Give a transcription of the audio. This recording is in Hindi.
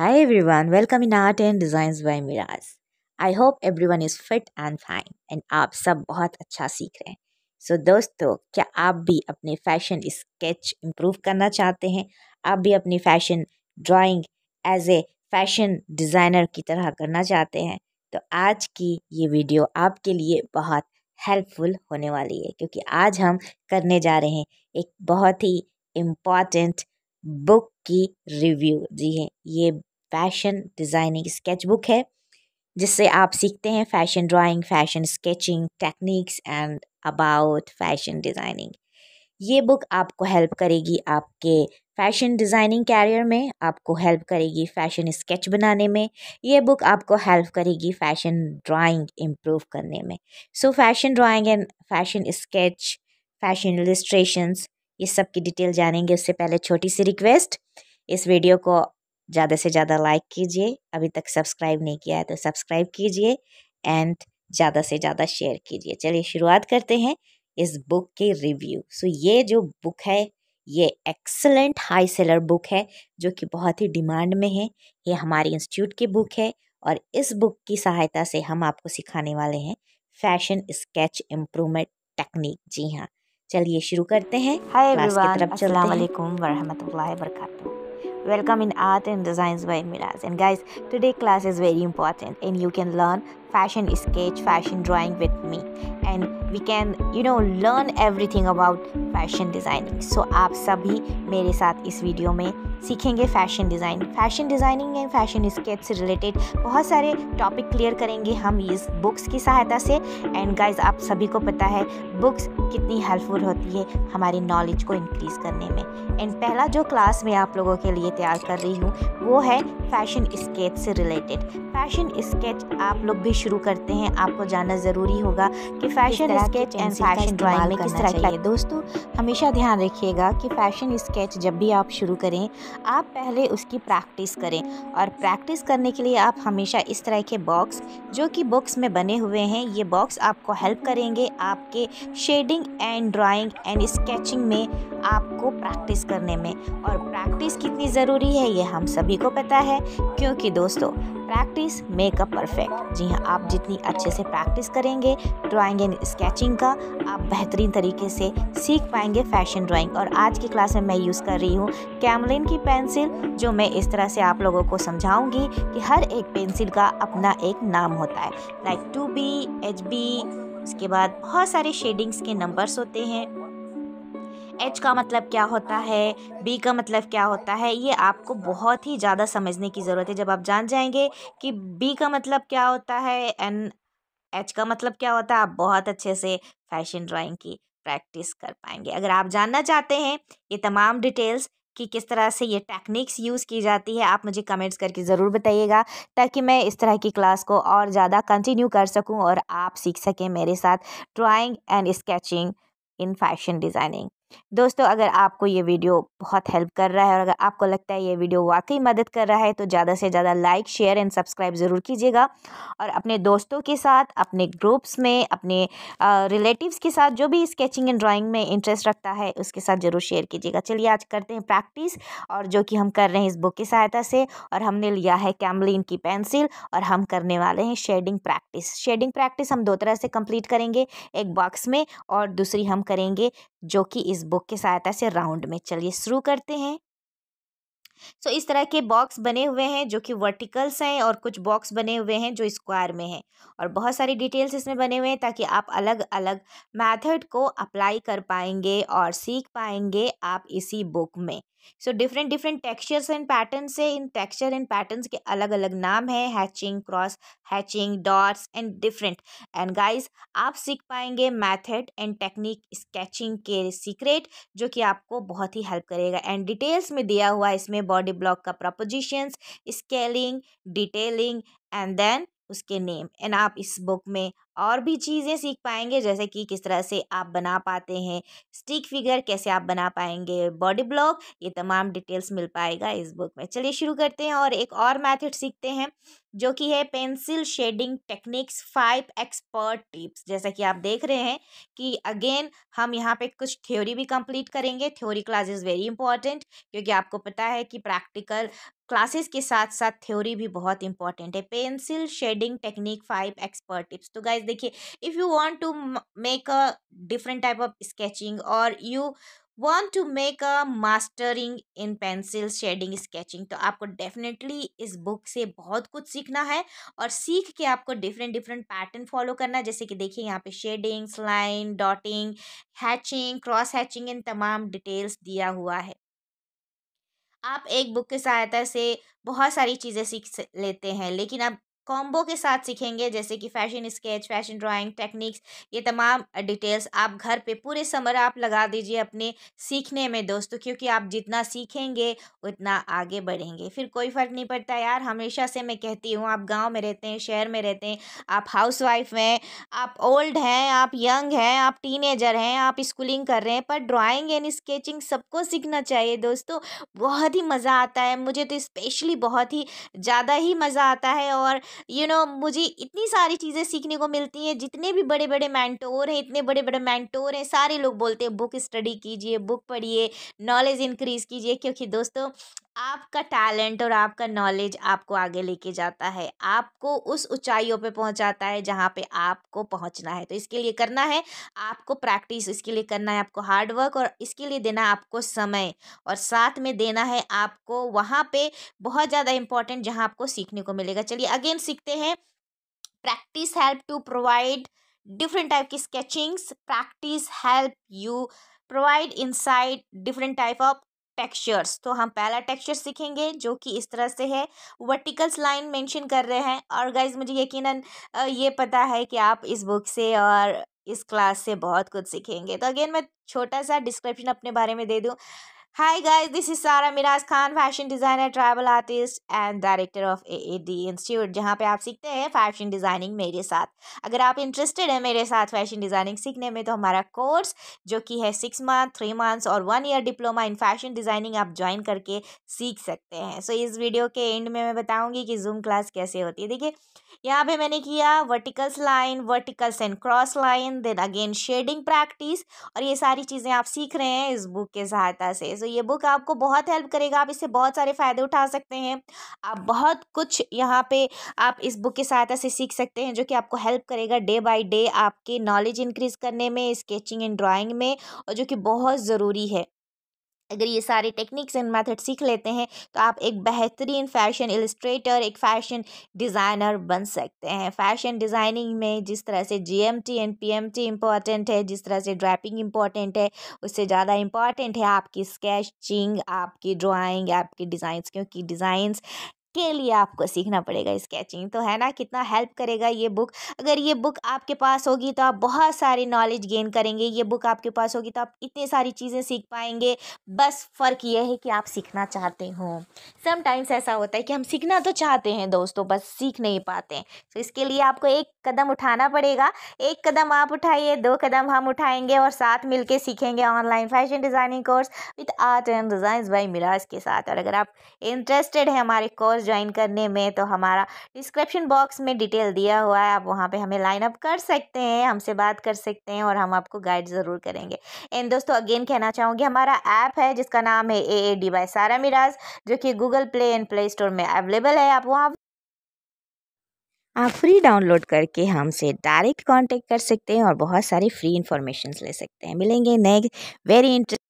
Hi everyone, welcome in Art and Designs by Miraz. I hope everyone is fit and fine and आप सब बहुत अच्छा सीख रहे हैं सो so, दोस्तों क्या आप भी अपने फैशन स्केच इम्प्रूव करना चाहते हैं आप भी अपनी fashion drawing as a fashion designer की तरह करना चाहते हैं तो आज की ये वीडियो आपके लिए बहुत हेल्पफुल होने वाली है क्योंकि आज हम करने जा रहे हैं एक बहुत ही इम्पॉर्टेंट बुक की रिव्यू जी है हाँ, ये फैशन डिज़ाइनिंग स्केच बुक है जिससे आप सीखते हैं fashion drawing fashion sketching techniques and about fashion designing ये बुक आपको हेल्प करेगी आपके फैशन डिज़ाइनिंग कैरियर में आपको हेल्प करेगी फैशन स्केच बनाने में ये बुक आपको हेल्प करेगी फैशन ड्राइंग इम्प्रूव करने में so fashion drawing and fashion sketch fashion illustrations ये सब की डिटेल जानेंगे उससे पहले छोटी सी रिक्वेस्ट इस वीडियो को ज़्यादा से ज़्यादा लाइक कीजिए अभी तक सब्सक्राइब नहीं किया है तो सब्सक्राइब कीजिए एंड ज़्यादा से ज़्यादा शेयर कीजिए चलिए शुरुआत करते हैं इस बुक के रिव्यू सो ये जो बुक है ये एक्सलेंट हाई सेलर बुक है जो कि बहुत ही डिमांड में है ये हमारी इंस्टीट्यूट की बुक है और इस बुक की सहायता से हम आपको सिखाने वाले हैं फैशन स्केच इम्प्रूवमेंट टेक्निक जी हाँ चलिए शुरू करते हैं हाय एवरीवन अस्सलाम वालेकुम वरहमतुल्लाहि वबरकातुहू Welcome in Art and Designs by Miraz. And guys, today class is very important and you can learn fashion sketch, fashion drawing with me. And we can, you know, learn everything about fashion designing. So आप sabhi mere saath is video में सीखेंगे fashion design fashion designing and fashion sketch से रिलेटेड बहुत सारे टॉपिक क्लियर करेंगे हम इस बुक्स की सहायता से एंड गाइज आप सभी को पता है बुक्स कितनी हेल्पफुल होती है हमारी नॉलेज को इंक्रीज़ करने में एंड पहला जो क्लास मैं आप लोगों के लिए तैयार कर रही हूँ वो है फैशन स्केच से रिलेटेड फैशन स्केच आप लोग भी शुरू करते हैं आपको जानना ज़रूरी होगा कि fashion sketch and fashion drawing में किस तरह दोस्तों हमेशा ध्यान रखिएगा कि फैशन स्केच जब भी आप शुरू करें आप पहले उसकी प्रैक्टिस करें और प्रैक्टिस करने के लिए आप हमेशा इस तरह के बॉक्स जो कि बुक्स में बने हुए हैं ये बॉक्स आपको हेल्प करेंगे आपके shading and drawing and sketching में आपको प्रैक्टिस करने में और प्रैक्टिस कितनी ज़रूरी है ये हम सभी को पता है क्योंकि दोस्तों प्रैक्टिस मेकअप परफेक्ट जी हाँ आप जितनी अच्छे से प्रैक्टिस करेंगे ड्राइंग एंड स्केचिंग का आप बेहतरीन तरीके से सीख पाएंगे फैशन ड्राइंग और आज की क्लास में मैं यूज़ कर रही हूँ कैमलिन की पेंसिल जो मैं इस तरह से आप लोगों को समझाऊँगी कि हर एक पेंसिल का अपना एक नाम होता है like two B H B उसके बाद बहुत सारे शेडिंग्स के नंबर्स होते हैं एच का मतलब क्या होता है बी का मतलब क्या होता है ये आपको बहुत ही ज़्यादा समझने की ज़रूरत है जब आप जान जाएंगे कि बी का मतलब क्या होता है एंड एच का मतलब क्या होता है आप बहुत अच्छे से फैशन ड्राइंग की प्रैक्टिस कर पाएंगे अगर आप जानना चाहते हैं ये तमाम डिटेल्स कि किस तरह से ये टेक्निक्स यूज़ की जाती है आप मुझे कमेंट्स करके ज़रूर बताइएगा ताकि मैं इस तरह की क्लास को और ज़्यादा कंटिन्यू कर सकूं और आप सीख सकें मेरे साथ drawing and sketching in fashion designing दोस्तों अगर आपको ये वीडियो बहुत हेल्प कर रहा है और अगर आपको लगता है ये वीडियो वाकई मदद कर रहा है तो ज़्यादा से ज़्यादा लाइक शेयर एंड सब्सक्राइब ज़रूर कीजिएगा और अपने दोस्तों के साथ अपने ग्रुप्स में अपने रिलेटिव्स के साथ जो भी स्केचिंग एंड ड्राइंग में इंटरेस्ट रखता है उसके साथ ज़रूर शेयर कीजिएगा चलिए आज करते हैं प्रैक्टिस और जो कि हम कर रहे हैं इस बुक की सहायता से और हमने लिया है कैमलिन की पेंसिल और हम करने वाले हैं शेडिंग प्रैक्टिस शेडिंग प्रैक्टिस हम दो तरह से कंप्लीट करेंगे एक बॉक्स में और दूसरी हम करेंगे जो कि इस बुक की सहायता से राउंड में चलिए शुरू करते हैं सो so, इस तरह के बॉक्स बने हुए हैं जो कि वर्टिकल्स हैं और कुछ बॉक्स बने हुए हैं जो स्क्वायर में हैं और बहुत सारी डिटेल्स इसमें बने हुए हैं ताकि आप अलग अलग मेथड को अप्लाई कर पाएंगे और सीख पाएंगे आप इसी बुक में so different different textures and patterns है इन टेक्स्चर एंड पैटर्न्स के अलग अलग नाम है hatching cross hatching dots and different and guys आप सीख पाएंगे मैथड एंड टेक्निक स्केचिंग के सीक्रेट जो कि आपको बहुत ही हेल्प करेगा एंड डिटेल्स में दिया हुआ इसमें बॉडी ब्लॉक का proportions scaling detailing and then उसके नेम एंड आप इस बुक में और भी चीज़ें सीख पाएंगे जैसे कि किस तरह से आप बना पाते हैं स्टिक फिगर कैसे आप बना पाएंगे बॉडी ब्लॉक ये तमाम डिटेल्स मिल पाएगा इस बुक में चलिए शुरू करते हैं और एक और मैथड सीखते हैं जो कि है pencil shading techniques five expert tips जैसा कि आप देख रहे हैं कि अगेन हम यहाँ पे कुछ थ्योरी भी कंप्लीट करेंगे theory class is very important क्योंकि आपको पता है कि प्रैक्टिकल क्लासेस के साथ साथ थ्योरी भी बहुत इंपॉर्टेंट है pencil shading technique five expert tips तो गाइज देखिए if you want to make a different type of sketching और you want to make a mastering in pencil shading sketching तो आपको डेफिनेटली इस बुक से बहुत कुछ सीखना है और सीख के आपको डिफरेंट डिफरेंट पैटर्न फॉलो करना है जैसे कि देखिए यहाँ पे shading line dotting hatching cross hatching इन तमाम डिटेल्स दिया हुआ है आप एक बुक की सहायता से बहुत सारी चीज़ें सीख लेते हैं लेकिन अब कॉम्बो के साथ सीखेंगे जैसे कि fashion sketch fashion drawing techniques ये तमाम डिटेल्स आप घर पे पूरे समर आप लगा दीजिए अपने सीखने में दोस्तों क्योंकि आप जितना सीखेंगे उतना आगे बढ़ेंगे फिर कोई फ़र्क नहीं पड़ता यार हमेशा से मैं कहती हूँ आप गाँव में रहते हैं शहर में रहते हैं आप हाउस वाइफ हैं आप ओल्ड हैं आप यंग हैं आप टीन हैं आप स्कूलिंग कर रहे हैं पर ड्राॅइंग एंड स्केचिंग सबको सीखना चाहिए दोस्तों बहुत ही मज़ा आता है मुझे तो स्पेशली बहुत ही ज़्यादा ही मज़ा आता है और यू नो मुझे इतनी सारी चीज़ें सीखने को मिलती हैं जितने भी बड़े बड़े मैंटोर हैं इतने बड़े बड़े मैंटोर हैं सारे लोग बोलते हैं बुक स्टडी कीजिए बुक पढ़िए नॉलेज इंक्रीज़ कीजिए क्योंकि दोस्तों आपका टैलेंट और आपका नॉलेज आपको आगे लेके जाता है आपको उस ऊंचाइयों पे पहुंचाता है जहाँ पे आपको पहुंचना है तो इसके लिए करना है आपको प्रैक्टिस इसके लिए करना है आपको हार्ड वर्क और इसके लिए देना आपको समय और साथ में देना है आपको वहाँ पे बहुत ज़्यादा इंपॉर्टेंट जहाँ आपको सीखने को मिलेगा चलिए अगेन सीखते हैं practice help to provide different type की sketchings practice help you provide inside different type of textures तो हम पहला टेक्सचर सीखेंगे जो कि इस तरह से है वर्टिकल्स लाइन मेंशन कर रहे हैं और गाइज मुझे यकीनन ये पता है कि आप इस बुक से और इस क्लास से बहुत कुछ सीखेंगे तो अगेन मैं छोटा सा डिस्क्रिप्शन अपने बारे में दे दूँ Hi guys, this is Sara Miraz Khan, fashion designer, travel artist and director of AAD Institute, जहाँ पे आप सीखते हैं fashion designing मेरे साथ अगर आप interested हैं मेरे साथ fashion designing सीखने में तो हमारा course जो कि है six month, three months और one year diploma in fashion designing आप join करके सीख सकते हैं so, इस video के end में मैं बताऊँगी कि zoom class कैसे होती है देखिए यहाँ पे मैंने किया verticals line, verticals and cross line, then again shading practice और ये सारी चीज़ें आप सीख रहे हैं इस book के सहायता से सो ये बुक आपको बहुत हेल्प करेगा आप इससे बहुत सारे फ़ायदे उठा सकते हैं आप बहुत कुछ यहाँ पे आप इस बुक की सहायता से सीख सकते हैं जो कि आपको हेल्प करेगा डे बाई डे आपके नॉलेज इंक्रीज़ करने में स्केचिंग एंड ड्राइंग में और जो कि बहुत ज़रूरी है अगर ये सारे टेक्निक्स एंड मेथड सीख लेते हैं तो आप एक बेहतरीन फैशन इलस्ट्रेटर एक फैशन डिज़ाइनर बन सकते हैं फैशन डिज़ाइनिंग में जिस तरह से जीएमटी एंड पीएमटी इम्पॉर्टेंट है जिस तरह से ड्रैपिंग इम्पॉर्टेंट है उससे ज़्यादा इम्पॉर्टेंट है आपकी स्केचिंग आपकी ड्राइंग आपकी डिज़ाइंस क्योंकि डिज़ाइंस के लिए आपको सीखना पड़ेगा स्केचिंग तो है ना कितना हेल्प करेगा ये बुक अगर ये बुक आपके पास होगी तो आप बहुत सारी नॉलेज गेन करेंगे ये बुक आपके पास होगी तो आप इतनी सारी चीज़ें सीख पाएंगे बस फ़र्क यह है कि आप सीखना चाहते हो समटाइम्स ऐसा होता है कि हम सीखना तो चाहते हैं दोस्तों बस सीख नहीं पाते हैं तो इसके लिए आपको एक कदम उठाना पड़ेगा एक कदम आप उठाइए दो कदम हम उठाएंगे और साथ मिल सीखेंगे online fashion designing course with art and design by Miraz के साथ और अगर आप इंटरेस्टेड हैं हमारे कोर्स कोर्स ज्वाइन करने में तो हमारा डिस्क्रिप्शन बॉक्स में डिटेल दिया हुआ है आप वहाँ पे हमें लाइन अप कर सकते हैं हमसे बात कर सकते हैं और हम आपको गाइड ज़रूर करेंगे एंड दोस्तों अगेन कहना चाहूँगी हमारा ऐप है जिसका नाम है ए ए डी बाई सारा मिराज जो कि Google play and play store में अवेलेबल है आप वहाँ आप फ्री डाउनलोड करके हमसे डायरेक्ट कांटेक्ट कर सकते हैं और बहुत सारी फ्री इन्फॉर्मेशन ले सकते हैं मिलेंगे नेक्स्ट वेरी इंटरेस्ट